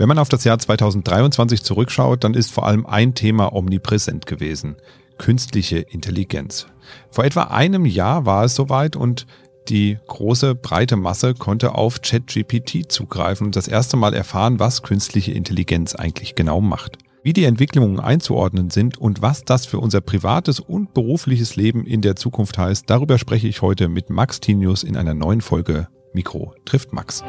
Wenn man auf das Jahr 2023 zurückschaut, dann ist vor allem ein Thema omnipräsent gewesen. Künstliche Intelligenz. Vor etwa einem Jahr war es soweit und die große breite Masse konnte auf ChatGPT zugreifen und das erste Mal erfahren, was künstliche Intelligenz eigentlich genau macht. Wie die Entwicklungen einzuordnen sind und was das für unser privates und berufliches Leben in der Zukunft heißt, darüber spreche ich heute mit Max Tinius in einer neuen Folge Mikro trifft Max.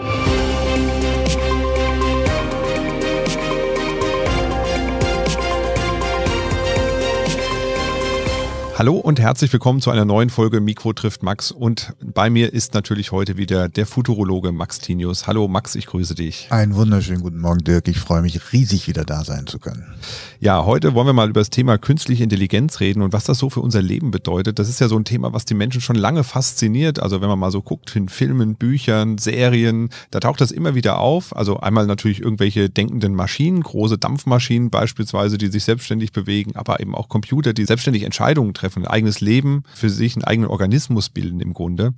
Hallo und herzlich willkommen zu einer neuen Folge Mikro trifft Max. Und bei mir ist natürlich heute wieder der Futurologe Max Tinius. Hallo Max, ich grüße dich. Einen wunderschönen guten Morgen, Dirk. Ich freue mich riesig, wieder da sein zu können. Ja, heute wollen wir mal über das Thema künstliche Intelligenz reden und was das so für unser Leben bedeutet. Das ist ja so ein Thema, was die Menschen schon lange fasziniert. Also wenn man mal so guckt in Filmen, Büchern, Serien, da taucht das immer wieder auf. Also einmal natürlich irgendwelche denkenden Maschinen, große Dampfmaschinen beispielsweise, die sich selbstständig bewegen, aber eben auch Computer, die selbstständig Entscheidungen treffen eingreifen, ein eigenes Leben für sich, einen eigenen Organismus bilden im Grunde.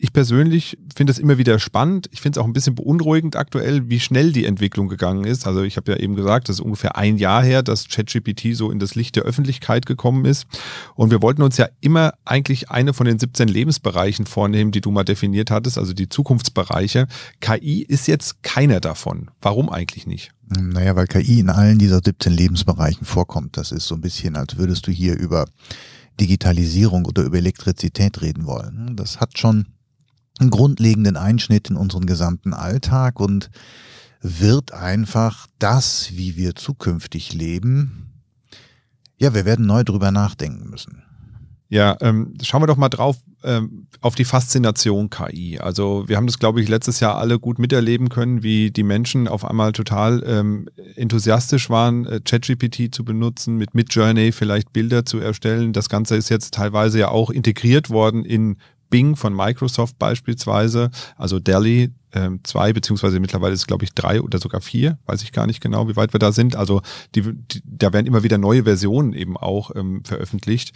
Ich persönlich finde es immer wieder spannend. Ich finde es auch ein bisschen beunruhigend aktuell, wie schnell die Entwicklung gegangen ist. Also ich habe ja eben gesagt, das ist ungefähr ein Jahr her, dass ChatGPT so in das Licht der Öffentlichkeit gekommen ist. Und wir wollten uns ja immer eigentlich eine von den 17 Lebensbereichen vornehmen, die du mal definiert hattest, also die Zukunftsbereiche. KI ist jetzt keiner davon. Warum eigentlich nicht? Naja, weil KI in allen dieser 17 Lebensbereichen vorkommt. Das ist so ein bisschen, als würdest du hier über Digitalisierung oder über Elektrizität reden wollen. Das hat schon einen grundlegenden Einschnitt in unseren gesamten Alltag und wird einfach das, wie wir zukünftig leben, ja, wir werden neu drüber nachdenken müssen. Ja, ähm, schauen wir doch mal drauf ähm, auf die Faszination KI. Also wir haben das, glaube ich, letztes Jahr alle gut miterleben können, wie die Menschen auf einmal total ähm, enthusiastisch waren, äh, ChatGPT zu benutzen, mit Midjourney vielleicht Bilder zu erstellen. Das Ganze ist jetzt teilweise ja auch integriert worden in Bing von Microsoft beispielsweise, also Delhi. 2, ähm, beziehungsweise mittlerweile ist es, glaube ich, drei oder sogar vier, weiß ich gar nicht genau, wie weit wir da sind. Also die, die da werden immer wieder neue Versionen eben auch ähm, veröffentlicht.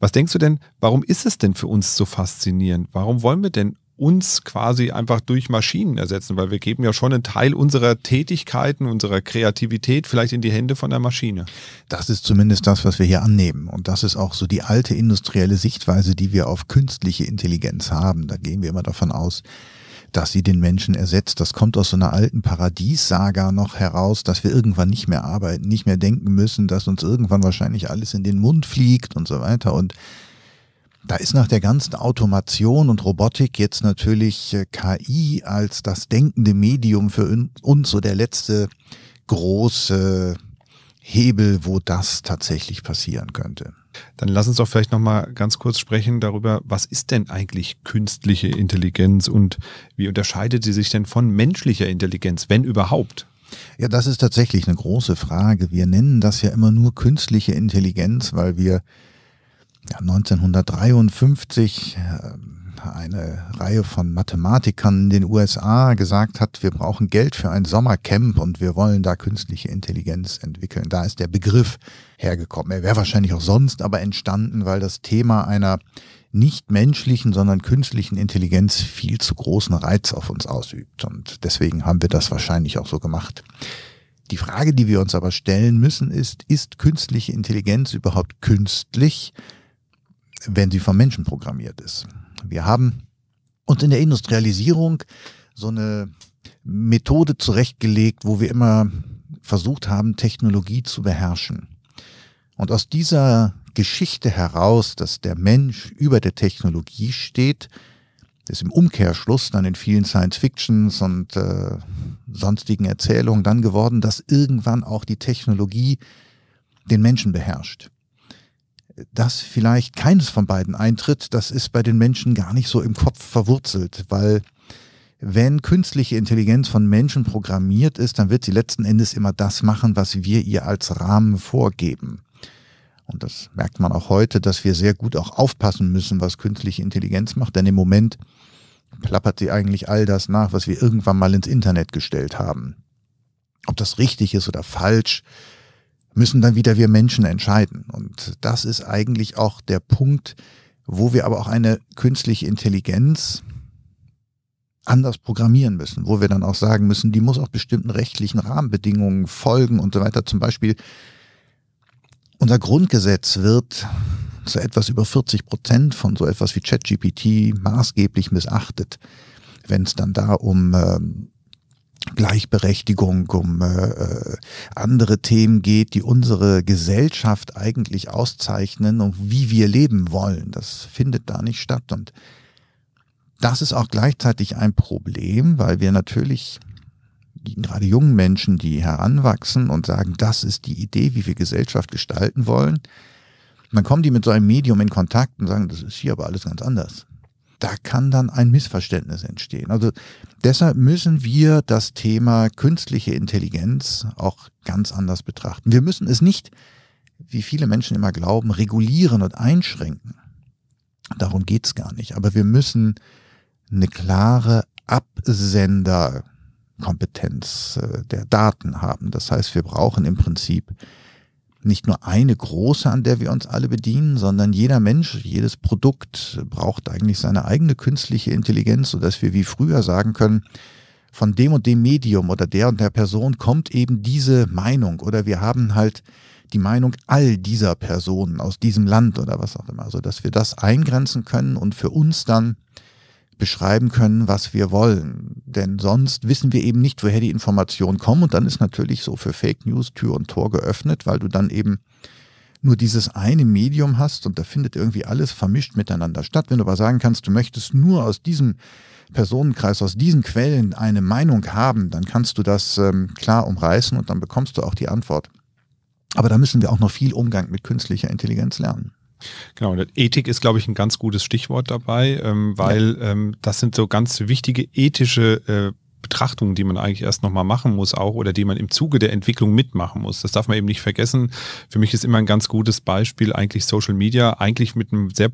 Was denkst du denn, warum ist es denn für uns so faszinierend? Warum wollen wir denn uns quasi einfach durch Maschinen ersetzen? Weil wir geben ja schon einen Teil unserer Tätigkeiten, unserer Kreativität vielleicht in die Hände von der Maschine. Das ist zumindest das, was wir hier annehmen. Und das ist auch so die alte industrielle Sichtweise, die wir auf künstliche Intelligenz haben. Da gehen wir immer davon aus, dass sie den Menschen ersetzt. Das kommt aus so einer alten Paradies-Saga noch heraus, dass wir irgendwann nicht mehr arbeiten, nicht mehr denken müssen, dass uns irgendwann wahrscheinlich alles in den Mund fliegt und so weiter. Und da ist nach der ganzen Automation und Robotik jetzt natürlich äh, KI als das denkende Medium für uns so der letzte große Hebel, wo das tatsächlich passieren könnte. Dann lass uns doch vielleicht nochmal ganz kurz sprechen darüber, was ist denn eigentlich künstliche Intelligenz und wie unterscheidet sie sich denn von menschlicher Intelligenz, wenn überhaupt? Ja, das ist tatsächlich eine große Frage. Wir nennen das ja immer nur künstliche Intelligenz, weil wir ja, 1953... Äh, eine Reihe von Mathematikern in den USA gesagt hat, wir brauchen Geld für ein Sommercamp und wir wollen da künstliche Intelligenz entwickeln. Da ist der Begriff hergekommen. Er wäre wahrscheinlich auch sonst aber entstanden, weil das Thema einer nicht menschlichen, sondern künstlichen Intelligenz viel zu großen Reiz auf uns ausübt. Und deswegen haben wir das wahrscheinlich auch so gemacht. Die Frage, die wir uns aber stellen müssen, ist, ist künstliche Intelligenz überhaupt künstlich, wenn sie vom Menschen programmiert ist? Wir haben uns in der Industrialisierung so eine Methode zurechtgelegt, wo wir immer versucht haben, Technologie zu beherrschen. Und aus dieser Geschichte heraus, dass der Mensch über der Technologie steht, ist im Umkehrschluss dann in vielen Science-Fictions und äh, sonstigen Erzählungen dann geworden, dass irgendwann auch die Technologie den Menschen beherrscht dass vielleicht keines von beiden eintritt, das ist bei den Menschen gar nicht so im Kopf verwurzelt, weil wenn künstliche Intelligenz von Menschen programmiert ist, dann wird sie letzten Endes immer das machen, was wir ihr als Rahmen vorgeben. Und das merkt man auch heute, dass wir sehr gut auch aufpassen müssen, was künstliche Intelligenz macht, denn im Moment plappert sie eigentlich all das nach, was wir irgendwann mal ins Internet gestellt haben. Ob das richtig ist oder falsch, müssen dann wieder wir Menschen entscheiden. Und das ist eigentlich auch der Punkt, wo wir aber auch eine künstliche Intelligenz anders programmieren müssen, wo wir dann auch sagen müssen, die muss auch bestimmten rechtlichen Rahmenbedingungen folgen und so weiter. Zum Beispiel, unser Grundgesetz wird zu etwas über 40 Prozent von so etwas wie ChatGPT maßgeblich missachtet, wenn es dann da um ähm, Gleichberechtigung, um äh, äh, andere Themen geht, die unsere Gesellschaft eigentlich auszeichnen und wie wir leben wollen. Das findet da nicht statt. Und das ist auch gleichzeitig ein Problem, weil wir natürlich gerade jungen Menschen, die heranwachsen und sagen, das ist die Idee, wie wir Gesellschaft gestalten wollen, dann kommen die mit so einem Medium in Kontakt und sagen, das ist hier aber alles ganz anders da kann dann ein Missverständnis entstehen. Also deshalb müssen wir das Thema künstliche Intelligenz auch ganz anders betrachten. Wir müssen es nicht, wie viele Menschen immer glauben, regulieren und einschränken. Darum geht's gar nicht. Aber wir müssen eine klare Absenderkompetenz äh, der Daten haben. Das heißt, wir brauchen im Prinzip nicht nur eine große, an der wir uns alle bedienen, sondern jeder Mensch, jedes Produkt braucht eigentlich seine eigene künstliche Intelligenz, sodass wir wie früher sagen können, von dem und dem Medium oder der und der Person kommt eben diese Meinung oder wir haben halt die Meinung all dieser Personen aus diesem Land oder was auch immer, sodass wir das eingrenzen können und für uns dann beschreiben können, was wir wollen. Denn sonst wissen wir eben nicht, woher die Informationen kommen. Und dann ist natürlich so für Fake News Tür und Tor geöffnet, weil du dann eben nur dieses eine Medium hast und da findet irgendwie alles vermischt miteinander statt. Wenn du aber sagen kannst, du möchtest nur aus diesem Personenkreis, aus diesen Quellen eine Meinung haben, dann kannst du das ähm, klar umreißen und dann bekommst du auch die Antwort. Aber da müssen wir auch noch viel Umgang mit künstlicher Intelligenz lernen. Genau, Ethik ist, glaube ich, ein ganz gutes Stichwort dabei, ähm, weil ja. ähm, das sind so ganz wichtige ethische äh, Betrachtungen, die man eigentlich erst nochmal machen muss, auch oder die man im Zuge der Entwicklung mitmachen muss. Das darf man eben nicht vergessen. Für mich ist immer ein ganz gutes Beispiel eigentlich Social Media, eigentlich mit einem sehr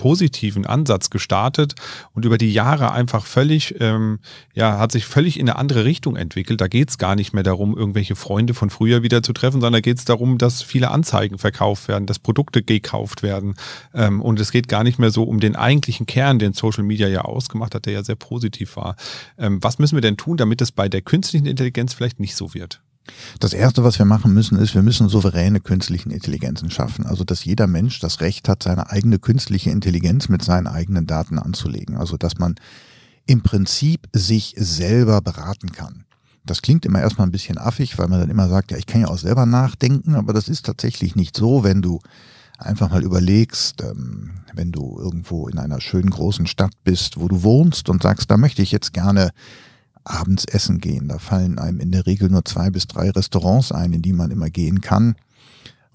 positiven Ansatz gestartet und über die Jahre einfach völlig, ähm, ja, hat sich völlig in eine andere Richtung entwickelt. Da geht es gar nicht mehr darum, irgendwelche Freunde von früher wieder zu treffen, sondern da geht es darum, dass viele Anzeigen verkauft werden, dass Produkte gekauft werden. Ähm, und es geht gar nicht mehr so um den eigentlichen Kern, den Social Media ja ausgemacht hat, der ja sehr positiv war. Ähm, was müssen wir denn tun, damit es bei der künstlichen Intelligenz vielleicht nicht so wird? Das Erste, was wir machen müssen, ist, wir müssen souveräne künstliche Intelligenzen schaffen. Also, dass jeder Mensch das Recht hat, seine eigene künstliche Intelligenz mit seinen eigenen Daten anzulegen. Also, dass man im Prinzip sich selber beraten kann. Das klingt immer erstmal ein bisschen affig, weil man dann immer sagt, ja, ich kann ja auch selber nachdenken, aber das ist tatsächlich nicht so, wenn du einfach mal überlegst, ähm, wenn du irgendwo in einer schönen großen Stadt bist, wo du wohnst und sagst, da möchte ich jetzt gerne abends essen gehen. Da fallen einem in der Regel nur zwei bis drei Restaurants ein, in die man immer gehen kann.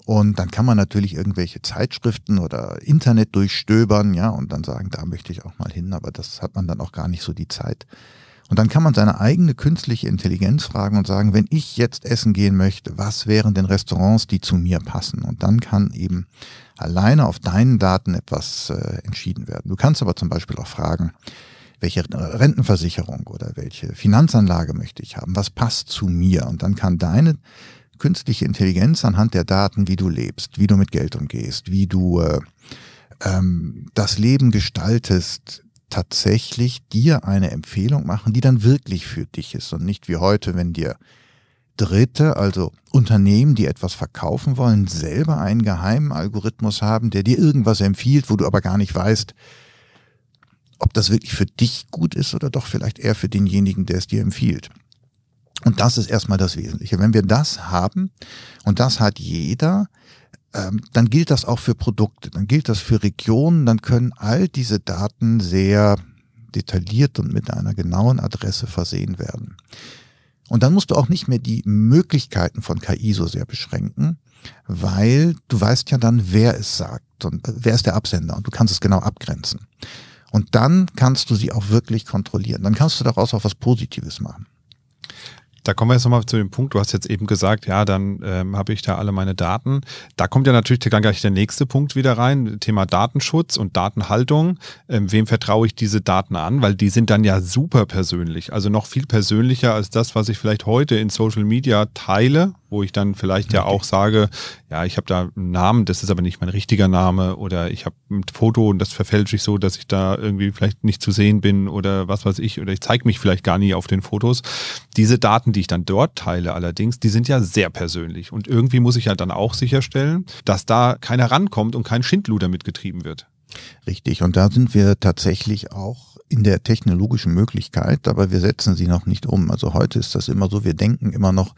Und dann kann man natürlich irgendwelche Zeitschriften oder Internet durchstöbern, ja, und dann sagen, da möchte ich auch mal hin, aber das hat man dann auch gar nicht so die Zeit. Und dann kann man seine eigene künstliche Intelligenz fragen und sagen, wenn ich jetzt essen gehen möchte, was wären denn Restaurants, die zu mir passen? Und dann kann eben alleine auf deinen Daten etwas äh, entschieden werden. Du kannst aber zum Beispiel auch fragen, welche Rentenversicherung oder welche Finanzanlage möchte ich haben, was passt zu mir. Und dann kann deine künstliche Intelligenz anhand der Daten, wie du lebst, wie du mit Geld umgehst, wie du äh, ähm, das Leben gestaltest, tatsächlich dir eine Empfehlung machen, die dann wirklich für dich ist und nicht wie heute, wenn dir Dritte, also Unternehmen, die etwas verkaufen wollen, selber einen geheimen Algorithmus haben, der dir irgendwas empfiehlt, wo du aber gar nicht weißt, ob das wirklich für dich gut ist oder doch vielleicht eher für denjenigen, der es dir empfiehlt. Und das ist erstmal das Wesentliche. Wenn wir das haben, und das hat jeder, ähm, dann gilt das auch für Produkte, dann gilt das für Regionen, dann können all diese Daten sehr detailliert und mit einer genauen Adresse versehen werden. Und dann musst du auch nicht mehr die Möglichkeiten von KI so sehr beschränken, weil du weißt ja dann, wer es sagt und wer ist der Absender und du kannst es genau abgrenzen. Und dann kannst du sie auch wirklich kontrollieren. Dann kannst du daraus auch was Positives machen. Da kommen wir jetzt nochmal zu dem Punkt, du hast jetzt eben gesagt, ja, dann ähm, habe ich da alle meine Daten. Da kommt ja natürlich dann gleich der nächste Punkt wieder rein, Thema Datenschutz und Datenhaltung. Ähm, wem vertraue ich diese Daten an? Weil die sind dann ja super persönlich, also noch viel persönlicher als das, was ich vielleicht heute in Social Media teile, wo ich dann vielleicht ja auch sage, ja, ich habe da einen Namen, das ist aber nicht mein richtiger Name oder ich habe ein Foto und das verfälsche ich so, dass ich da irgendwie vielleicht nicht zu sehen bin oder was weiß ich oder ich zeige mich vielleicht gar nie auf den Fotos. Diese Daten, die ich dann dort teile allerdings, die sind ja sehr persönlich und irgendwie muss ich ja dann auch sicherstellen, dass da keiner rankommt und kein Schindluder mitgetrieben wird. Richtig, und da sind wir tatsächlich auch in der technologischen Möglichkeit, aber wir setzen sie noch nicht um. Also heute ist das immer so, wir denken immer noch,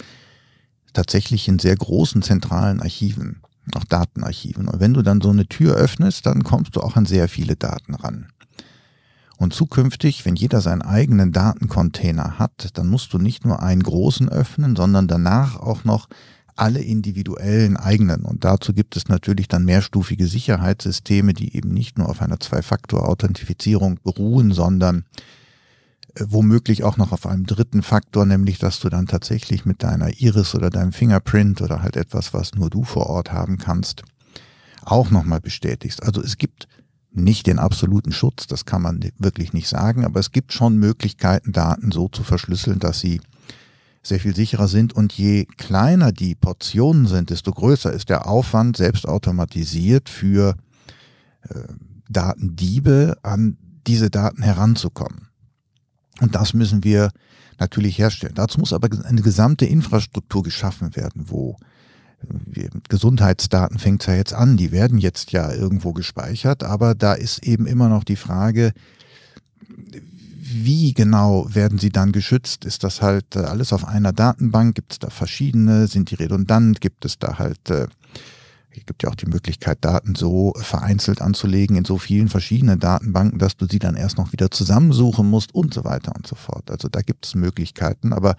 tatsächlich in sehr großen zentralen Archiven, auch Datenarchiven. Und wenn du dann so eine Tür öffnest, dann kommst du auch an sehr viele Daten ran. Und zukünftig, wenn jeder seinen eigenen Datencontainer hat, dann musst du nicht nur einen großen öffnen, sondern danach auch noch alle individuellen eigenen. Und dazu gibt es natürlich dann mehrstufige Sicherheitssysteme, die eben nicht nur auf einer Zwei-Faktor-Authentifizierung beruhen, sondern äh, womöglich auch noch auf einem dritten Faktor, nämlich dass du dann tatsächlich mit deiner Iris oder deinem Fingerprint oder halt etwas, was nur du vor Ort haben kannst, auch nochmal bestätigst. Also es gibt nicht den absoluten Schutz, das kann man wirklich nicht sagen, aber es gibt schon Möglichkeiten, Daten so zu verschlüsseln, dass sie sehr viel sicherer sind und je kleiner die Portionen sind, desto größer ist der Aufwand, selbst automatisiert für äh, Datendiebe an diese Daten heranzukommen. Und das müssen wir natürlich herstellen. Dazu muss aber eine gesamte Infrastruktur geschaffen werden, wo äh, Gesundheitsdaten fängt ja jetzt an, die werden jetzt ja irgendwo gespeichert, aber da ist eben immer noch die Frage, wie genau werden sie dann geschützt? Ist das halt äh, alles auf einer Datenbank? Gibt es da verschiedene? Sind die redundant? Gibt es da halt äh, es gibt ja auch die Möglichkeit, Daten so vereinzelt anzulegen in so vielen verschiedenen Datenbanken, dass du sie dann erst noch wieder zusammensuchen musst und so weiter und so fort. Also da gibt es Möglichkeiten, aber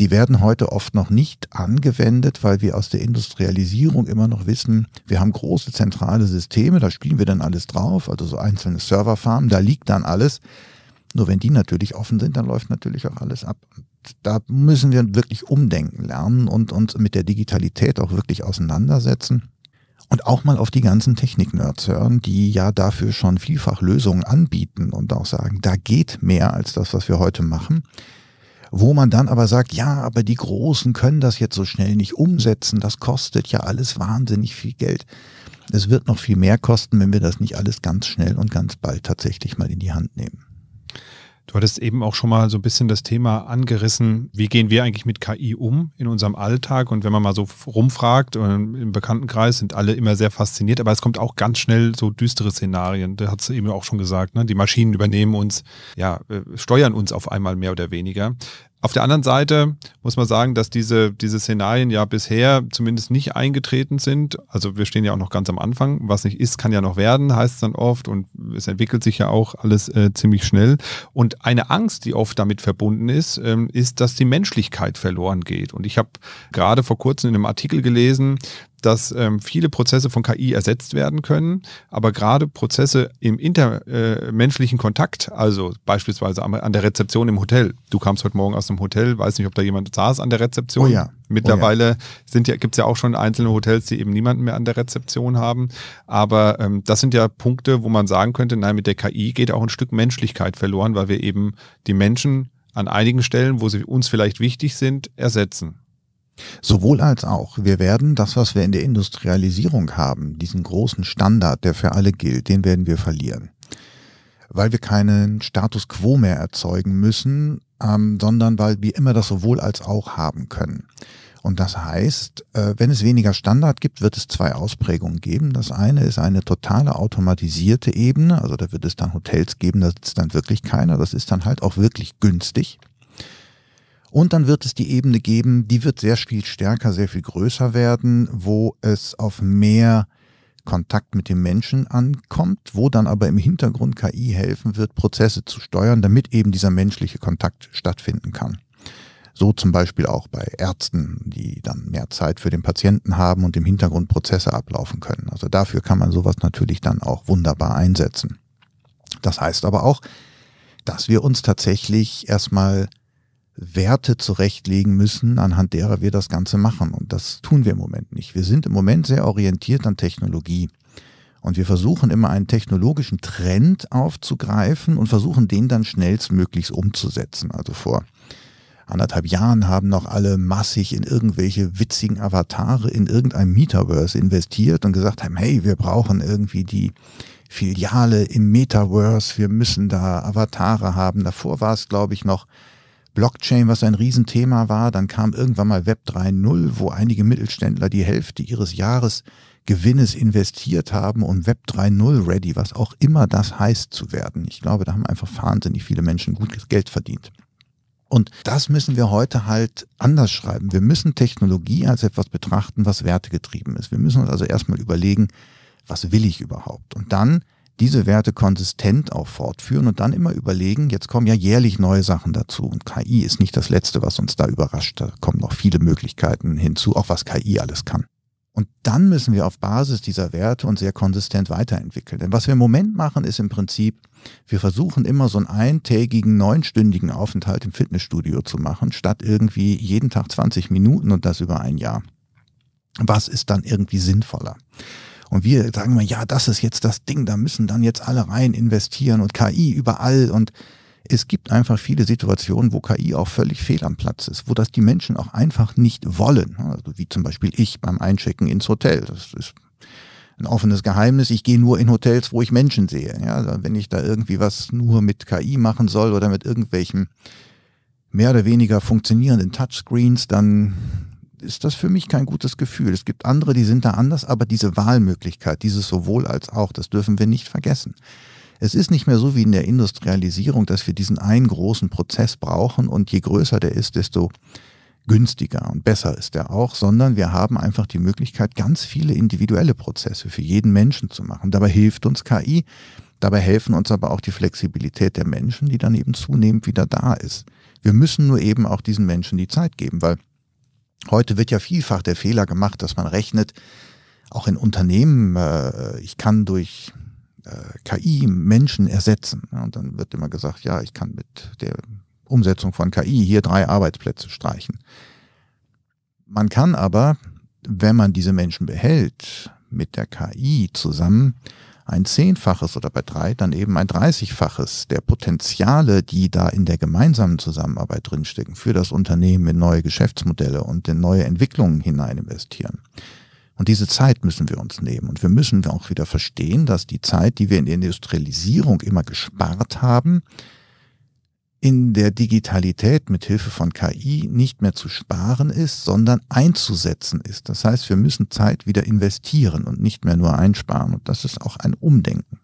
die werden heute oft noch nicht angewendet, weil wir aus der Industrialisierung immer noch wissen, wir haben große zentrale Systeme, da spielen wir dann alles drauf, also so einzelne Serverfarmen, da liegt dann alles. Nur wenn die natürlich offen sind, dann läuft natürlich auch alles ab da müssen wir wirklich umdenken lernen und uns mit der Digitalität auch wirklich auseinandersetzen. Und auch mal auf die ganzen Technik-Nerds hören, die ja dafür schon vielfach Lösungen anbieten und auch sagen, da geht mehr als das, was wir heute machen wo man dann aber sagt, ja, aber die Großen können das jetzt so schnell nicht umsetzen, das kostet ja alles wahnsinnig viel Geld. Es wird noch viel mehr kosten, wenn wir das nicht alles ganz schnell und ganz bald tatsächlich mal in die Hand nehmen. Du hattest eben auch schon mal so ein bisschen das Thema angerissen, wie gehen wir eigentlich mit KI um in unserem Alltag? Und wenn man mal so rumfragt, äh, im Bekanntenkreis sind alle immer sehr fasziniert, aber es kommt auch ganz schnell so düstere Szenarien. Da hat es eben auch schon gesagt, ne? die Maschinen übernehmen uns, ja, äh, steuern uns auf einmal mehr oder weniger. Auf der anderen Seite muss man sagen, dass diese, diese Szenarien ja bisher zumindest nicht eingetreten sind. Also wir stehen ja auch noch ganz am Anfang. Was nicht ist, kann ja noch werden, heißt es dann oft. Und es entwickelt sich ja auch alles äh, ziemlich schnell. Und eine Angst, die oft damit verbunden ist, ähm, ist, dass die Menschlichkeit verloren geht. Und ich habe gerade vor kurzem in einem Artikel gelesen, dass ähm, viele Prozesse von KI ersetzt werden können, aber gerade Prozesse im intermenschlichen äh, Kontakt, also beispielsweise am, an der Rezeption im Hotel. Du kamst heute Morgen aus dem Hotel, weiß nicht, ob da jemand saß an der Rezeption. Oh ja. Mittlerweile oh ja. ja, gibt es ja auch schon einzelne Hotels, die eben niemanden mehr an der Rezeption haben. Aber ähm, das sind ja Punkte, wo man sagen könnte, nein, mit der KI geht auch ein Stück Menschlichkeit verloren, weil wir eben die Menschen an einigen Stellen, wo sie uns vielleicht wichtig sind, ersetzen. Sowohl als auch. Wir werden das, was wir in der Industrialisierung haben, diesen großen Standard, der für alle gilt, den werden wir verlieren. Weil wir keinen Status quo mehr erzeugen müssen, ähm, sondern weil wir immer das sowohl als auch haben können. Und das heißt, äh, wenn es weniger Standard gibt, wird es zwei Ausprägungen geben. Das eine ist eine totale automatisierte Ebene, also da wird es dann Hotels geben, da sitzt dann wirklich keiner, das ist dann halt auch wirklich günstig. Und dann wird es die Ebene geben, die wird sehr viel stärker, sehr viel größer werden, wo es auf mehr Kontakt mit dem Menschen ankommt, wo dann aber im Hintergrund KI helfen wird, Prozesse zu steuern, damit eben dieser menschliche Kontakt stattfinden kann. So zum Beispiel auch bei Ärzten, die dann mehr Zeit für den Patienten haben und im Hintergrund Prozesse ablaufen können. Also dafür kann man sowas natürlich dann auch wunderbar einsetzen. Das heißt aber auch, dass wir uns tatsächlich erstmal Werte zurechtlegen müssen, anhand derer wir das Ganze machen. Und das tun wir im Moment nicht. Wir sind im Moment sehr orientiert an Technologie. Und wir versuchen immer einen technologischen Trend aufzugreifen und versuchen den dann schnellstmöglichst umzusetzen. Also vor anderthalb Jahren haben noch alle massig in irgendwelche witzigen Avatare in irgendeinem Metaverse investiert und gesagt haben, hey, wir brauchen irgendwie die Filiale im Metaverse, wir müssen da Avatare haben. Davor war es, glaube ich, noch Blockchain, was ein Riesenthema war. Dann kam irgendwann mal Web 3.0, wo einige Mittelständler die Hälfte ihres Jahresgewinnes investiert haben, um Web 3.0 ready, was auch immer das heißt, zu werden. Ich glaube, da haben einfach wahnsinnig viele Menschen gutes Geld verdient. Und das müssen wir heute halt anders schreiben. Wir müssen Technologie als etwas betrachten, was wertegetrieben ist. Wir müssen uns also erstmal überlegen, was will ich überhaupt? Und dann diese Werte konsistent auch fortführen und dann immer überlegen, jetzt kommen ja jährlich neue Sachen dazu. Und KI ist nicht das Letzte, was uns da überrascht. Da kommen noch viele Möglichkeiten hinzu, auch was KI alles kann. Und dann müssen wir auf Basis dieser Werte uns sehr konsistent weiterentwickeln. Denn was wir im Moment machen, ist im Prinzip, wir versuchen immer so einen eintägigen, neunstündigen Aufenthalt im Fitnessstudio zu machen, statt irgendwie jeden Tag 20 Minuten und das über ein Jahr. Was ist dann irgendwie sinnvoller? Und wir sagen immer, ja, das ist jetzt das Ding, da müssen dann jetzt alle rein investieren und KI überall. Und es gibt einfach viele Situationen, wo KI auch völlig fehl am Platz ist, wo das die Menschen auch einfach nicht wollen. Also wie zum Beispiel ich beim Einchecken ins Hotel. Das ist ein offenes Geheimnis. Ich gehe nur in Hotels, wo ich Menschen sehe. Ja, also wenn ich da irgendwie was nur mit KI machen soll oder mit irgendwelchen mehr oder weniger funktionierenden Touchscreens, dann ist das für mich kein gutes Gefühl. Es gibt andere, die sind da anders, aber diese Wahlmöglichkeit, dieses sowohl als auch, das dürfen wir nicht vergessen. Es ist nicht mehr so wie in der Industrialisierung, dass wir diesen einen großen Prozess brauchen und je größer der ist, desto günstiger und besser ist er auch, sondern wir haben einfach die Möglichkeit, ganz viele individuelle Prozesse für jeden Menschen zu machen. Dabei hilft uns KI, dabei helfen uns aber auch die Flexibilität der Menschen, die dann eben zunehmend wieder da ist. Wir müssen nur eben auch diesen Menschen die Zeit geben, weil Heute wird ja vielfach der Fehler gemacht, dass man rechnet, auch in Unternehmen, äh, ich kann durch äh, KI Menschen ersetzen. Und dann wird immer gesagt, ja, ich kann mit der Umsetzung von KI hier drei Arbeitsplätze streichen. Man kann aber, wenn man diese Menschen behält, mit der KI zusammen ein Zehnfaches oder bei drei dann eben ein Dreißigfaches der Potenziale, die da in der gemeinsamen Zusammenarbeit drinstecken, für das Unternehmen in neue Geschäftsmodelle und in neue Entwicklungen hinein investieren. Und diese Zeit müssen wir uns nehmen. Und wir müssen auch wieder verstehen, dass die Zeit, die wir in der Industrialisierung immer gespart haben, in der Digitalität mit Hilfe von KI nicht mehr zu sparen ist, sondern einzusetzen ist. Das heißt, wir müssen Zeit wieder investieren und nicht mehr nur einsparen. Und das ist auch ein Umdenken.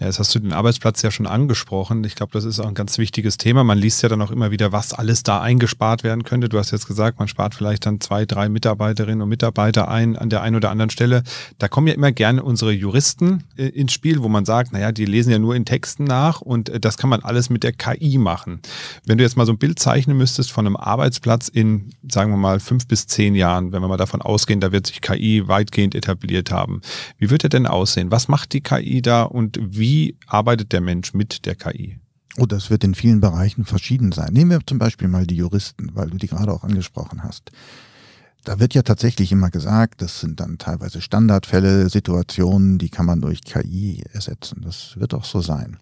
Ja, jetzt hast du den Arbeitsplatz ja schon angesprochen. Ich glaube, das ist auch ein ganz wichtiges Thema. Man liest ja dann auch immer wieder, was alles da eingespart werden könnte. Du hast jetzt gesagt, man spart vielleicht dann zwei, drei Mitarbeiterinnen und Mitarbeiter ein an der einen oder anderen Stelle. Da kommen ja immer gerne unsere Juristen äh, ins Spiel, wo man sagt, naja, die lesen ja nur in Texten nach und äh, das kann man alles mit der KI machen. Wenn du jetzt mal so ein Bild zeichnen müsstest von einem Arbeitsplatz in, sagen wir mal, fünf bis zehn Jahren, wenn wir mal davon ausgehen, da wird sich KI weitgehend etabliert haben. Wie wird er denn aussehen? Was macht die KI da und wie wie arbeitet der Mensch mit der KI? Oh, das wird in vielen Bereichen verschieden sein. Nehmen wir zum Beispiel mal die Juristen, weil du die gerade auch angesprochen hast. Da wird ja tatsächlich immer gesagt, das sind dann teilweise Standardfälle, Situationen, die kann man durch KI ersetzen. Das wird auch so sein.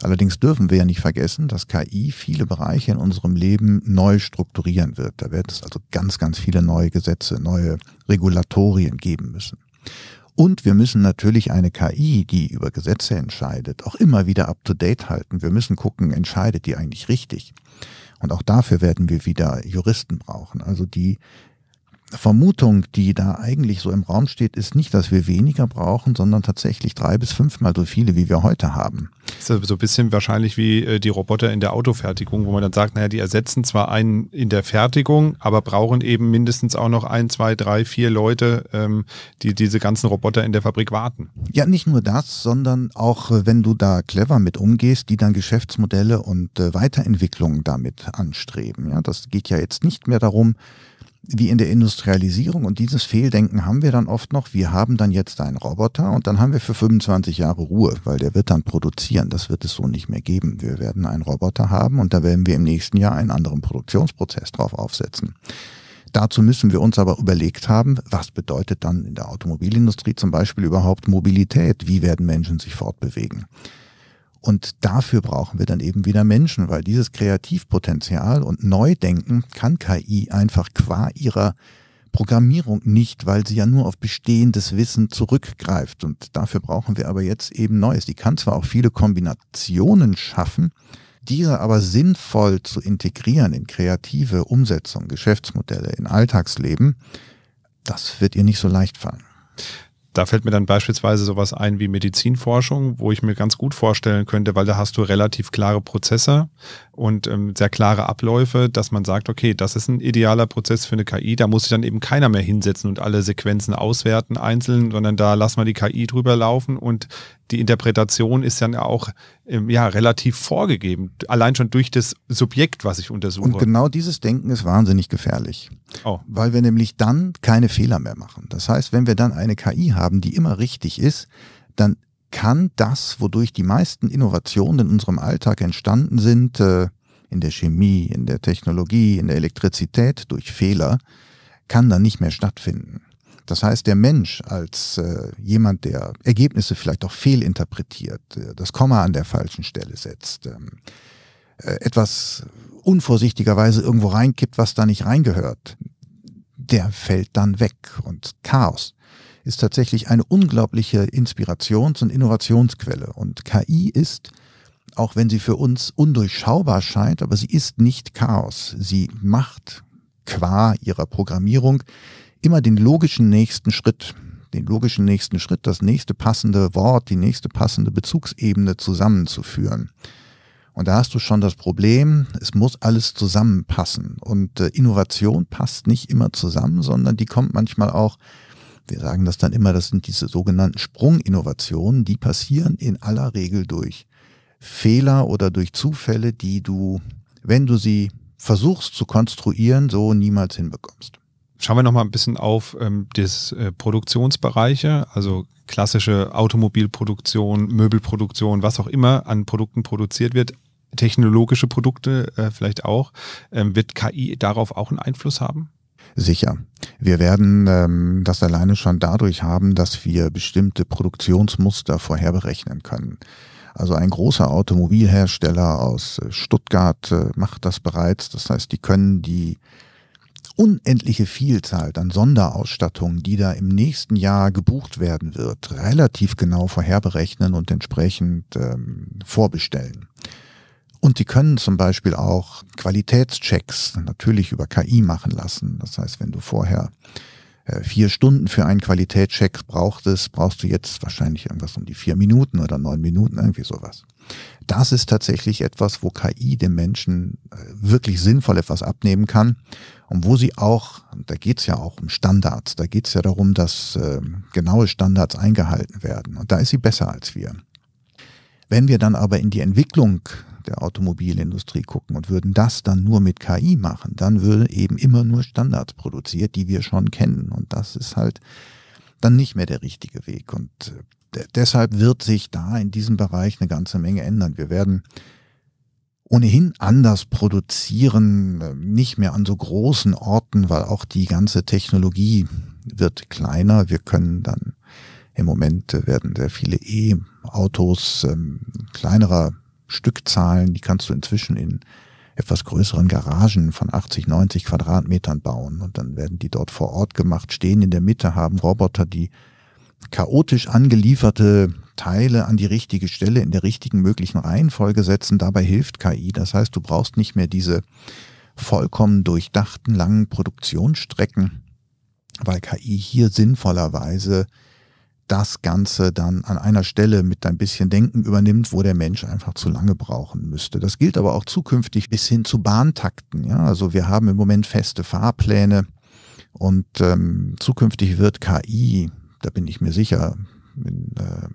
Allerdings dürfen wir ja nicht vergessen, dass KI viele Bereiche in unserem Leben neu strukturieren wird. Da wird es also ganz, ganz viele neue Gesetze, neue Regulatorien geben müssen. Und wir müssen natürlich eine KI, die über Gesetze entscheidet, auch immer wieder up-to-date halten. Wir müssen gucken, entscheidet die eigentlich richtig. Und auch dafür werden wir wieder Juristen brauchen, also die Vermutung, die da eigentlich so im Raum steht, ist nicht, dass wir weniger brauchen, sondern tatsächlich drei bis fünfmal so viele, wie wir heute haben. Das ist so ein bisschen wahrscheinlich wie äh, die Roboter in der Autofertigung, wo man dann sagt, naja, die ersetzen zwar einen in der Fertigung, aber brauchen eben mindestens auch noch ein, zwei, drei, vier Leute, ähm, die diese ganzen Roboter in der Fabrik warten. Ja, nicht nur das, sondern auch, äh, wenn du da clever mit umgehst, die dann Geschäftsmodelle und äh, Weiterentwicklungen damit anstreben. Ja, das geht ja jetzt nicht mehr darum, wie in der Industrialisierung und dieses Fehldenken haben wir dann oft noch, wir haben dann jetzt einen Roboter und dann haben wir für 25 Jahre Ruhe, weil der wird dann produzieren, das wird es so nicht mehr geben. Wir werden einen Roboter haben und da werden wir im nächsten Jahr einen anderen Produktionsprozess drauf aufsetzen. Dazu müssen wir uns aber überlegt haben, was bedeutet dann in der Automobilindustrie zum Beispiel überhaupt Mobilität? Wie werden Menschen sich fortbewegen? Und dafür brauchen wir dann eben wieder Menschen, weil dieses Kreativpotenzial und Neudenken kann KI einfach qua ihrer Programmierung nicht, weil sie ja nur auf bestehendes Wissen zurückgreift. Und dafür brauchen wir aber jetzt eben Neues. Die kann zwar auch viele Kombinationen schaffen, diese aber sinnvoll zu integrieren in kreative Umsetzung, Geschäftsmodelle, in Alltagsleben, das wird ihr nicht so leicht fallen da fällt mir dann beispielsweise sowas ein wie Medizinforschung, wo ich mir ganz gut vorstellen könnte, weil da hast du relativ klare Prozesse und ähm, sehr klare Abläufe, dass man sagt, okay, das ist ein idealer Prozess für eine KI, da muss sich dann eben keiner mehr hinsetzen und alle Sequenzen auswerten einzeln, sondern da lassen wir die KI drüber laufen und die Interpretation ist dann auch ähm, ja, relativ vorgegeben, allein schon durch das Subjekt, was ich untersuche. Und genau dieses Denken ist wahnsinnig gefährlich, oh. weil wir nämlich dann keine Fehler mehr machen. Das heißt, wenn wir dann eine KI haben, die immer richtig ist, dann kann das, wodurch die meisten Innovationen in unserem Alltag entstanden sind, äh, in der Chemie, in der Technologie, in der Elektrizität durch Fehler, kann dann nicht mehr stattfinden. Das heißt, der Mensch als äh, jemand, der Ergebnisse vielleicht auch fehlinterpretiert, äh, das Komma an der falschen Stelle setzt, ähm, äh, etwas unvorsichtigerweise irgendwo reinkippt, was da nicht reingehört, der fällt dann weg. Und Chaos ist tatsächlich eine unglaubliche Inspirations- und Innovationsquelle. Und KI ist, auch wenn sie für uns undurchschaubar scheint, aber sie ist nicht Chaos. Sie macht qua ihrer Programmierung immer den logischen nächsten Schritt, den logischen nächsten Schritt, das nächste passende Wort, die nächste passende Bezugsebene zusammenzuführen. Und da hast du schon das Problem, es muss alles zusammenpassen. Und äh, Innovation passt nicht immer zusammen, sondern die kommt manchmal auch, wir sagen das dann immer, das sind diese sogenannten Sprunginnovationen, die passieren in aller Regel durch Fehler oder durch Zufälle, die du, wenn du sie versuchst zu konstruieren, so niemals hinbekommst. Schauen wir noch mal ein bisschen auf ähm, das äh, Produktionsbereiche, also klassische Automobilproduktion, Möbelproduktion, was auch immer an Produkten produziert wird, technologische Produkte äh, vielleicht auch. Ähm, wird KI darauf auch einen Einfluss haben? Sicher. Wir werden ähm, das alleine schon dadurch haben, dass wir bestimmte Produktionsmuster vorherberechnen können. Also ein großer Automobilhersteller aus äh, Stuttgart äh, macht das bereits. Das heißt, die können die unendliche Vielzahl an Sonderausstattungen, die da im nächsten Jahr gebucht werden wird, relativ genau vorherberechnen und entsprechend ähm, vorbestellen. Und die können zum Beispiel auch Qualitätschecks natürlich über KI machen lassen. Das heißt, wenn du vorher äh, vier Stunden für einen Qualitätscheck brauchtest, brauchst du jetzt wahrscheinlich irgendwas um die vier Minuten oder neun Minuten, irgendwie sowas. Das ist tatsächlich etwas, wo KI dem Menschen äh, wirklich sinnvoll etwas abnehmen kann und wo sie auch, da geht es ja auch um Standards, da geht es ja darum, dass äh, genaue Standards eingehalten werden. Und da ist sie besser als wir. Wenn wir dann aber in die Entwicklung der Automobilindustrie gucken und würden das dann nur mit KI machen, dann würde eben immer nur Standards produziert, die wir schon kennen. Und das ist halt dann nicht mehr der richtige Weg. Und äh, deshalb wird sich da in diesem Bereich eine ganze Menge ändern. Wir werden ohnehin anders produzieren, nicht mehr an so großen Orten, weil auch die ganze Technologie wird kleiner. Wir können dann im Moment werden sehr viele E-Autos ähm, kleinerer Stückzahlen, die kannst du inzwischen in etwas größeren Garagen von 80, 90 Quadratmetern bauen und dann werden die dort vor Ort gemacht, stehen in der Mitte, haben Roboter, die chaotisch angelieferte Teile an die richtige Stelle in der richtigen möglichen Reihenfolge setzen. Dabei hilft KI. Das heißt, du brauchst nicht mehr diese vollkommen durchdachten langen Produktionsstrecken, weil KI hier sinnvollerweise das Ganze dann an einer Stelle mit ein bisschen Denken übernimmt, wo der Mensch einfach zu lange brauchen müsste. Das gilt aber auch zukünftig bis hin zu Bahntakten. Ja? Also wir haben im Moment feste Fahrpläne und ähm, zukünftig wird KI da bin ich mir sicher, in äh,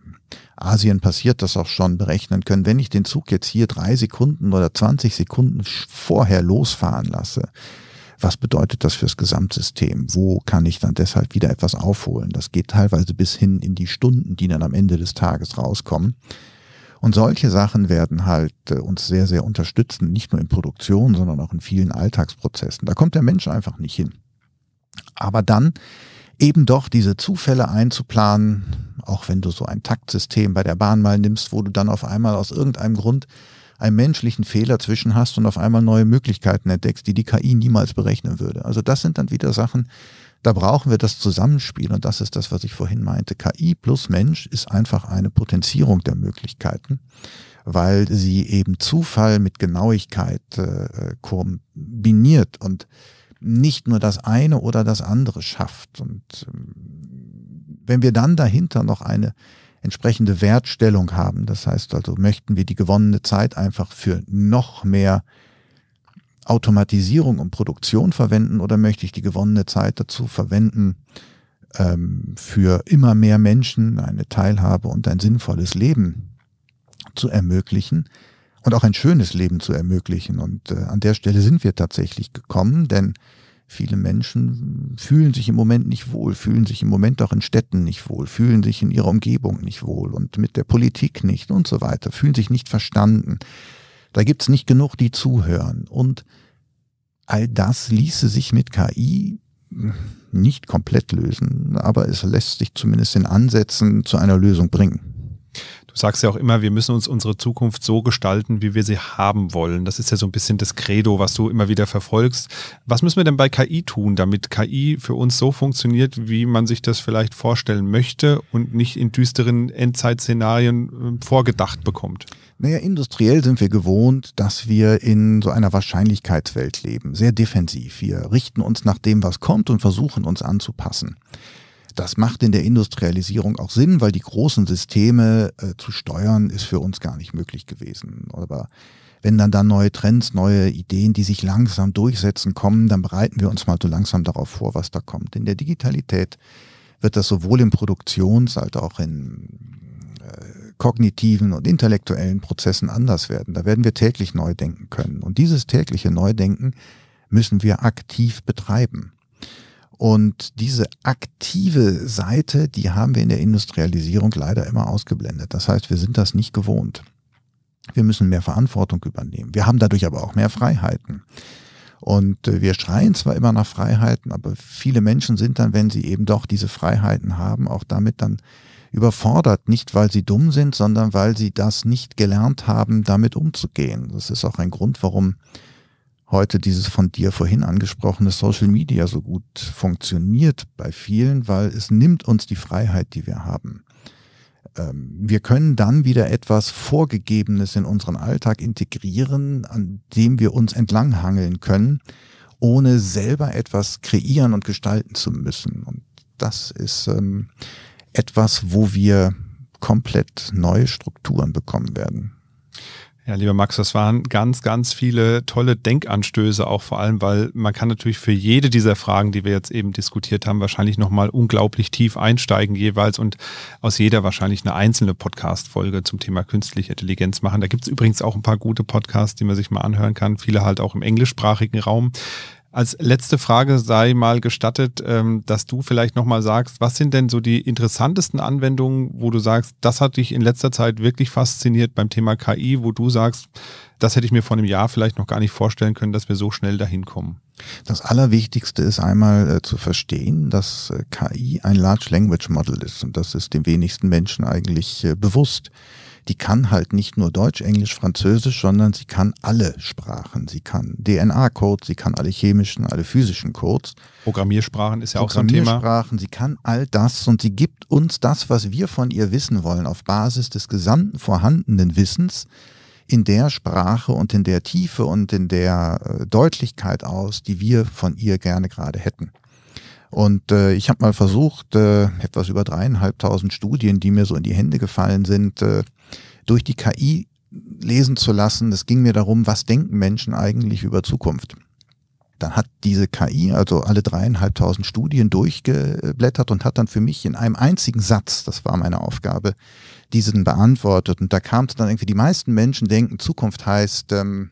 Asien passiert das auch schon, berechnen können, wenn ich den Zug jetzt hier drei Sekunden oder 20 Sekunden vorher losfahren lasse, was bedeutet das fürs Gesamtsystem? Wo kann ich dann deshalb wieder etwas aufholen? Das geht teilweise bis hin in die Stunden, die dann am Ende des Tages rauskommen. Und solche Sachen werden halt äh, uns sehr, sehr unterstützen, nicht nur in Produktion, sondern auch in vielen Alltagsprozessen. Da kommt der Mensch einfach nicht hin. Aber dann eben doch diese Zufälle einzuplanen, auch wenn du so ein Taktsystem bei der Bahn mal nimmst, wo du dann auf einmal aus irgendeinem Grund einen menschlichen Fehler zwischen hast und auf einmal neue Möglichkeiten entdeckst, die die KI niemals berechnen würde. Also das sind dann wieder Sachen, da brauchen wir das Zusammenspiel und das ist das, was ich vorhin meinte. KI plus Mensch ist einfach eine Potenzierung der Möglichkeiten, weil sie eben Zufall mit Genauigkeit äh, kombiniert und nicht nur das eine oder das andere schafft. Und ähm, wenn wir dann dahinter noch eine entsprechende Wertstellung haben, das heißt also, möchten wir die gewonnene Zeit einfach für noch mehr Automatisierung und Produktion verwenden oder möchte ich die gewonnene Zeit dazu verwenden, ähm, für immer mehr Menschen eine Teilhabe und ein sinnvolles Leben zu ermöglichen, und auch ein schönes Leben zu ermöglichen. Und äh, an der Stelle sind wir tatsächlich gekommen, denn viele Menschen fühlen sich im Moment nicht wohl, fühlen sich im Moment auch in Städten nicht wohl, fühlen sich in ihrer Umgebung nicht wohl und mit der Politik nicht und so weiter, fühlen sich nicht verstanden. Da gibt's nicht genug, die zuhören. Und all das ließe sich mit KI nicht komplett lösen, aber es lässt sich zumindest in Ansätzen zu einer Lösung bringen sagst ja auch immer, wir müssen uns unsere Zukunft so gestalten, wie wir sie haben wollen. Das ist ja so ein bisschen das Credo, was du immer wieder verfolgst. Was müssen wir denn bei KI tun, damit KI für uns so funktioniert, wie man sich das vielleicht vorstellen möchte und nicht in düsteren Endzeitszenarien ähm, vorgedacht bekommt? Naja, industriell sind wir gewohnt, dass wir in so einer Wahrscheinlichkeitswelt leben, sehr defensiv. Wir richten uns nach dem, was kommt und versuchen uns anzupassen. Das macht in der Industrialisierung auch Sinn, weil die großen Systeme äh, zu steuern ist für uns gar nicht möglich gewesen. Aber wenn dann da neue Trends, neue Ideen, die sich langsam durchsetzen, kommen, dann bereiten wir uns mal so langsam darauf vor, was da kommt. In der Digitalität wird das sowohl im Produktions- als auch in äh, kognitiven und intellektuellen Prozessen anders werden. Da werden wir täglich neu denken können. Und dieses tägliche Neudenken müssen wir aktiv betreiben. Und diese aktive Seite, die haben wir in der Industrialisierung leider immer ausgeblendet. Das heißt, wir sind das nicht gewohnt. Wir müssen mehr Verantwortung übernehmen. Wir haben dadurch aber auch mehr Freiheiten. Und äh, wir schreien zwar immer nach Freiheiten, aber viele Menschen sind dann, wenn sie eben doch diese Freiheiten haben, auch damit dann überfordert. Nicht, weil sie dumm sind, sondern weil sie das nicht gelernt haben, damit umzugehen. Das ist auch ein Grund, warum heute dieses von dir vorhin angesprochene Social Media so gut funktioniert bei vielen, weil es nimmt uns die Freiheit, die wir haben. Ähm, wir können dann wieder etwas Vorgegebenes in unseren Alltag integrieren, an dem wir uns entlanghangeln können, ohne selber etwas kreieren und gestalten zu müssen. Und das ist ähm, etwas, wo wir komplett neue Strukturen bekommen werden. Ja, lieber Max, das waren ganz, ganz viele tolle Denkanstöße auch vor allem, weil man kann natürlich für jede dieser Fragen, die wir jetzt eben diskutiert haben, wahrscheinlich nochmal unglaublich tief einsteigen jeweils und aus jeder wahrscheinlich eine einzelne Podcast-Folge zum Thema künstliche Intelligenz machen. Da gibt es übrigens auch ein paar gute Podcasts, die man sich mal anhören kann, viele halt auch im englischsprachigen Raum. Als letzte Frage sei mal gestattet, ähm, dass du vielleicht nochmal sagst, was sind denn so die interessantesten Anwendungen, wo du sagst, das hat dich in letzter Zeit wirklich fasziniert beim Thema KI, wo du sagst, das hätte ich mir vor einem Jahr vielleicht noch gar nicht vorstellen können, dass wir so schnell dahin kommen. Das Allerwichtigste ist einmal äh, zu verstehen, dass äh, KI ein Large Language Model ist und das ist den wenigsten Menschen eigentlich äh, bewusst die kann halt nicht nur Deutsch, Englisch, Französisch, sondern sie kann alle Sprachen. Sie kann DNA-Codes, sie kann alle chemischen, alle physischen Codes. Programmiersprachen ist ja auch so ein Thema. Programmiersprachen, sie kann all das und sie gibt uns das, was wir von ihr wissen wollen, auf Basis des gesamten vorhandenen Wissens in der Sprache und in der Tiefe und in der äh, Deutlichkeit aus, die wir von ihr gerne gerade hätten. Und äh, ich habe mal versucht, äh, etwas über dreieinhalbtausend Studien, die mir so in die Hände gefallen sind, äh, durch die KI lesen zu lassen. Es ging mir darum, was denken Menschen eigentlich über Zukunft. Dann hat diese KI also alle dreieinhalbtausend Studien durchgeblättert und hat dann für mich in einem einzigen Satz, das war meine Aufgabe, diesen beantwortet. Und da kam es dann irgendwie, die meisten Menschen denken, Zukunft heißt, ähm,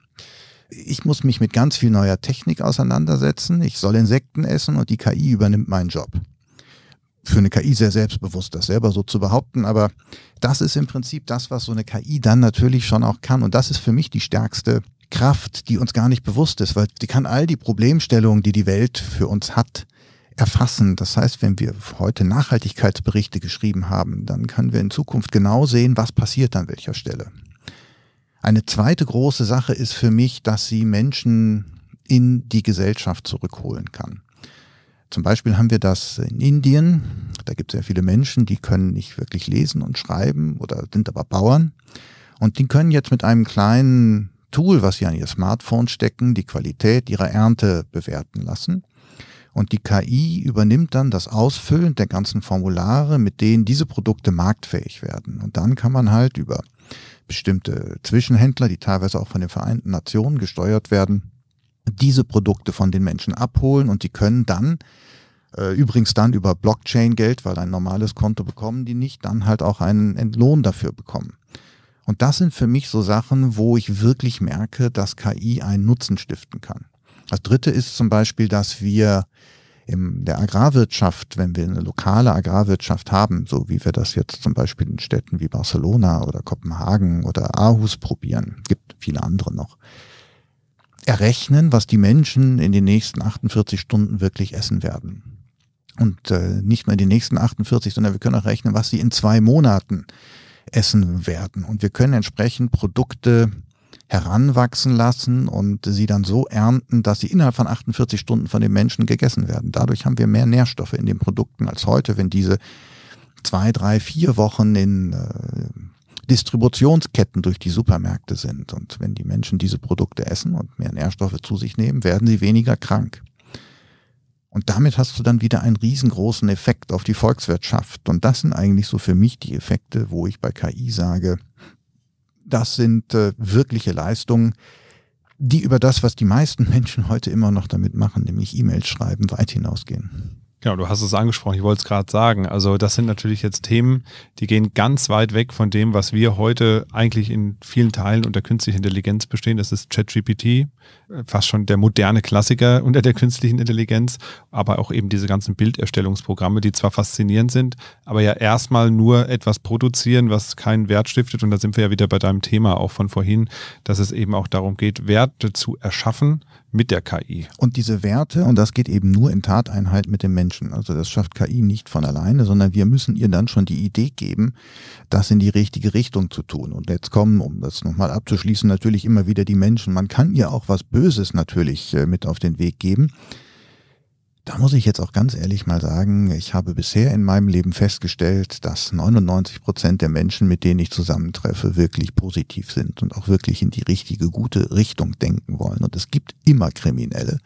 ich muss mich mit ganz viel neuer Technik auseinandersetzen, ich soll Insekten essen und die KI übernimmt meinen Job für eine KI sehr selbstbewusst, das selber so zu behaupten. Aber das ist im Prinzip das, was so eine KI dann natürlich schon auch kann. Und das ist für mich die stärkste Kraft, die uns gar nicht bewusst ist, weil die kann all die Problemstellungen, die die Welt für uns hat, erfassen. Das heißt, wenn wir heute Nachhaltigkeitsberichte geschrieben haben, dann können wir in Zukunft genau sehen, was passiert an welcher Stelle. Eine zweite große Sache ist für mich, dass sie Menschen in die Gesellschaft zurückholen kann. Zum Beispiel haben wir das in Indien. Da gibt es ja viele Menschen, die können nicht wirklich lesen und schreiben oder sind aber Bauern. Und die können jetzt mit einem kleinen Tool, was sie an ihr Smartphone stecken, die Qualität ihrer Ernte bewerten lassen. Und die KI übernimmt dann das Ausfüllen der ganzen Formulare, mit denen diese Produkte marktfähig werden. Und dann kann man halt über bestimmte Zwischenhändler, die teilweise auch von den Vereinten Nationen gesteuert werden, diese Produkte von den Menschen abholen und die können dann äh, übrigens dann über Blockchain Geld, weil ein normales Konto bekommen die nicht, dann halt auch einen Entlohn dafür bekommen. Und das sind für mich so Sachen, wo ich wirklich merke, dass KI einen Nutzen stiften kann. Das dritte ist zum Beispiel, dass wir in der Agrarwirtschaft, wenn wir eine lokale Agrarwirtschaft haben, so wie wir das jetzt zum Beispiel in Städten wie Barcelona oder Kopenhagen oder Aarhus probieren, gibt viele andere noch, errechnen, was die Menschen in den nächsten 48 Stunden wirklich essen werden. Und äh, nicht nur in den nächsten 48, sondern wir können auch rechnen, was sie in zwei Monaten essen werden. Und wir können entsprechend Produkte heranwachsen lassen und sie dann so ernten, dass sie innerhalb von 48 Stunden von den Menschen gegessen werden. Dadurch haben wir mehr Nährstoffe in den Produkten als heute, wenn diese zwei, drei, vier Wochen in äh, Distributionsketten durch die Supermärkte sind. Und wenn die Menschen diese Produkte essen und mehr Nährstoffe zu sich nehmen, werden sie weniger krank. Und damit hast du dann wieder einen riesengroßen Effekt auf die Volkswirtschaft. Und das sind eigentlich so für mich die Effekte, wo ich bei KI sage, das sind äh, wirkliche Leistungen, die über das, was die meisten Menschen heute immer noch damit machen, nämlich E-Mails schreiben, weit hinausgehen. Genau, du hast es angesprochen, ich wollte es gerade sagen. Also das sind natürlich jetzt Themen, die gehen ganz weit weg von dem, was wir heute eigentlich in vielen Teilen unter künstlicher Intelligenz bestehen. Das ist ChatGPT, fast schon der moderne Klassiker unter der künstlichen Intelligenz, aber auch eben diese ganzen Bilderstellungsprogramme, die zwar faszinierend sind, aber ja erstmal nur etwas produzieren, was keinen Wert stiftet. Und da sind wir ja wieder bei deinem Thema auch von vorhin, dass es eben auch darum geht, Werte zu erschaffen mit der KI. Und diese Werte, und das geht eben nur in Tateinheit mit dem Menschen. Also das schafft KI nicht von alleine, sondern wir müssen ihr dann schon die Idee geben, das in die richtige Richtung zu tun. Und jetzt kommen, um das nochmal abzuschließen, natürlich immer wieder die Menschen. Man kann ihr auch was was Böses natürlich äh, mit auf den Weg geben. Da muss ich jetzt auch ganz ehrlich mal sagen, ich habe bisher in meinem Leben festgestellt, dass 99 Prozent der Menschen, mit denen ich zusammentreffe, wirklich positiv sind und auch wirklich in die richtige, gute Richtung denken wollen. Und es gibt immer Kriminelle.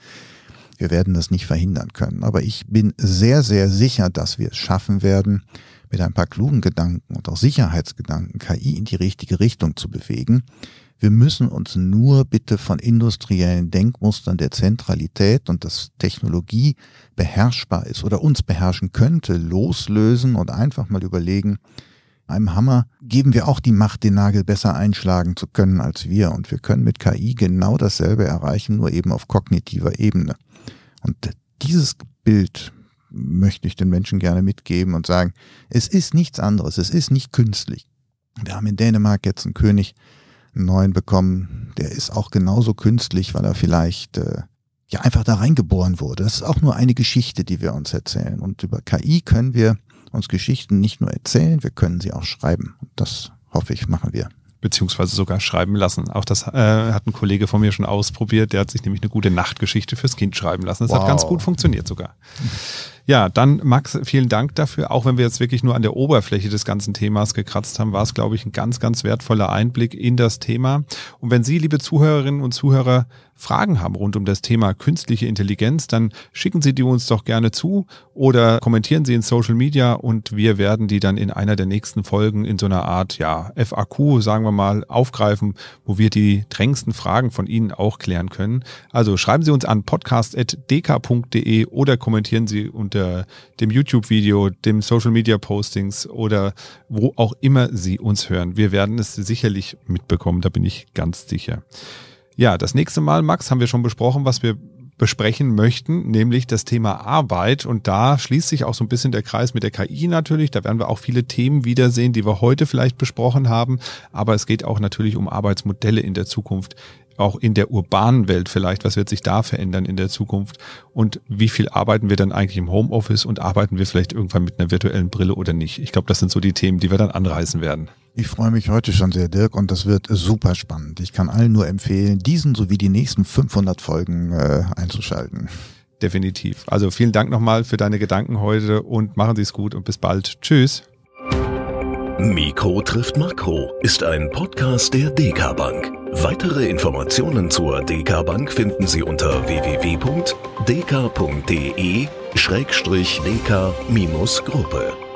Wir werden das nicht verhindern können. Aber ich bin sehr, sehr sicher, dass wir es schaffen werden, mit ein paar klugen Gedanken und auch Sicherheitsgedanken KI in die richtige Richtung zu bewegen. Wir müssen uns nur bitte von industriellen Denkmustern der Zentralität und dass Technologie beherrschbar ist oder uns beherrschen könnte, loslösen und einfach mal überlegen, einem Hammer geben wir auch die Macht, den Nagel besser einschlagen zu können als wir. Und wir können mit KI genau dasselbe erreichen, nur eben auf kognitiver Ebene. Und dieses Bild möchte ich den Menschen gerne mitgeben und sagen, es ist nichts anderes, es ist nicht künstlich. Wir haben in Dänemark jetzt einen König, einen neuen bekommen. Der ist auch genauso künstlich, weil er vielleicht äh, ja einfach da reingeboren wurde. Das ist auch nur eine Geschichte, die wir uns erzählen. Und über KI können wir uns Geschichten nicht nur erzählen, wir können sie auch schreiben. das hoffe ich, machen wir beziehungsweise sogar schreiben lassen. Auch das äh, hat ein Kollege von mir schon ausprobiert. Der hat sich nämlich eine gute Nachtgeschichte fürs Kind schreiben lassen. Das wow. hat ganz gut funktioniert sogar. Ja, dann Max, vielen Dank dafür. Auch wenn wir jetzt wirklich nur an der Oberfläche des ganzen Themas gekratzt haben, war es, glaube ich, ein ganz, ganz wertvoller Einblick in das Thema. Und wenn Sie, liebe Zuhörerinnen und Zuhörer, Fragen haben rund um das Thema künstliche Intelligenz, dann schicken Sie die uns doch gerne zu oder kommentieren Sie in Social Media und wir werden die dann in einer der nächsten Folgen in so einer Art, ja, FAQ, sagen wir mal, aufgreifen, wo wir die drängendsten Fragen von Ihnen auch klären können. Also schreiben Sie uns an podcast.dk.de oder kommentieren Sie unter äh, dem YouTube-Video, dem Social-Media-Postings oder wo auch immer Sie uns hören. Wir werden es sicherlich mitbekommen, da bin ich ganz sicher. Ja, das nächste Mal, Max, haben wir schon besprochen, was wir besprechen möchten, nämlich das Thema Arbeit. Und da schließt sich auch so ein bisschen der Kreis mit der KI natürlich. Da werden wir auch viele Themen wiedersehen, die wir heute vielleicht besprochen haben. Aber es geht auch natürlich um Arbeitsmodelle in der Zukunft, auch in der urbanen Welt vielleicht, was wird sich da verändern in der Zukunft und wie viel arbeiten wir dann eigentlich im Homeoffice und arbeiten wir vielleicht irgendwann mit einer virtuellen Brille oder nicht. Ich glaube, das sind so die Themen, die wir dann anreißen werden. Ich freue mich heute schon sehr, Dirk, und das wird super spannend. Ich kann allen nur empfehlen, diesen sowie die nächsten 500 Folgen äh, einzuschalten. Definitiv. Also vielen Dank nochmal für deine Gedanken heute und machen Sie es gut und bis bald. Tschüss. Mikro trifft Makro ist ein Podcast der DK Bank. Weitere Informationen zur DK Bank finden Sie unter www.dk.de-dk-gruppe.